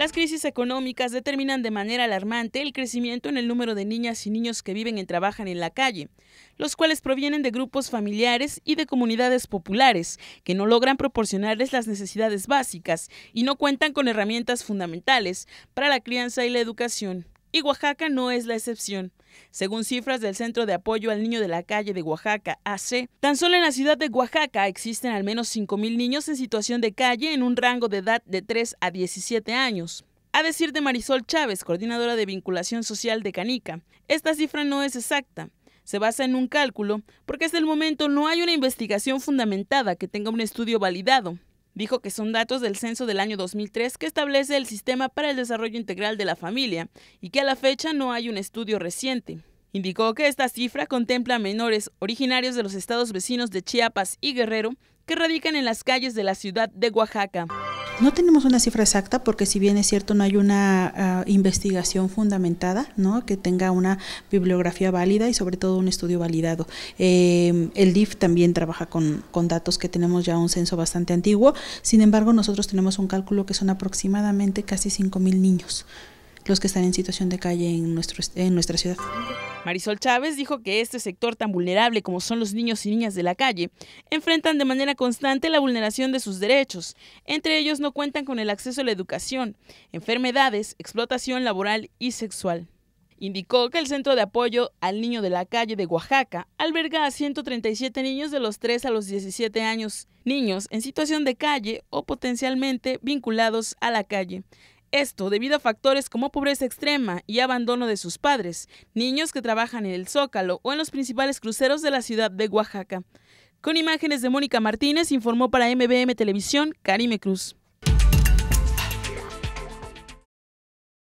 Las crisis económicas determinan de manera alarmante el crecimiento en el número de niñas y niños que viven y trabajan en la calle, los cuales provienen de grupos familiares y de comunidades populares, que no logran proporcionarles las necesidades básicas y no cuentan con herramientas fundamentales para la crianza y la educación. Y Oaxaca no es la excepción. Según cifras del Centro de Apoyo al Niño de la Calle de Oaxaca, AC, tan solo en la ciudad de Oaxaca existen al menos 5.000 niños en situación de calle en un rango de edad de 3 a 17 años. A decir de Marisol Chávez, coordinadora de vinculación social de Canica, esta cifra no es exacta. Se basa en un cálculo porque hasta el momento no hay una investigación fundamentada que tenga un estudio validado. Dijo que son datos del censo del año 2003 que establece el Sistema para el Desarrollo Integral de la Familia y que a la fecha no hay un estudio reciente. Indicó que esta cifra contempla menores originarios de los estados vecinos de Chiapas y Guerrero que radican en las calles de la ciudad de Oaxaca. No tenemos una cifra exacta porque si bien es cierto no hay una ah, investigación fundamentada, ¿no? que tenga una bibliografía válida y sobre todo un estudio validado. Em, el DIF también trabaja con, con, datos que tenemos ya un censo bastante antiguo, sin embargo nosotros tenemos un cálculo que son aproximadamente casi 5.000 niños los que están en situación de calle en, nuestro, en nuestra ciudad. Marisol Chávez dijo que este sector tan vulnerable como son los niños y niñas de la calle enfrentan de manera constante la vulneración de sus derechos. Entre ellos no cuentan con el acceso a la educación, enfermedades, explotación laboral y sexual. Indicó que el Centro de Apoyo al Niño de la Calle de Oaxaca alberga a 137 niños de los 3 a los 17 años, niños en situación de calle o potencialmente vinculados a la calle. Esto debido a factores como pobreza extrema y abandono de sus padres, niños que trabajan en el Zócalo o en los principales cruceros de la ciudad de Oaxaca. Con imágenes de Mónica Martínez, informó para MBM Televisión Karime Cruz.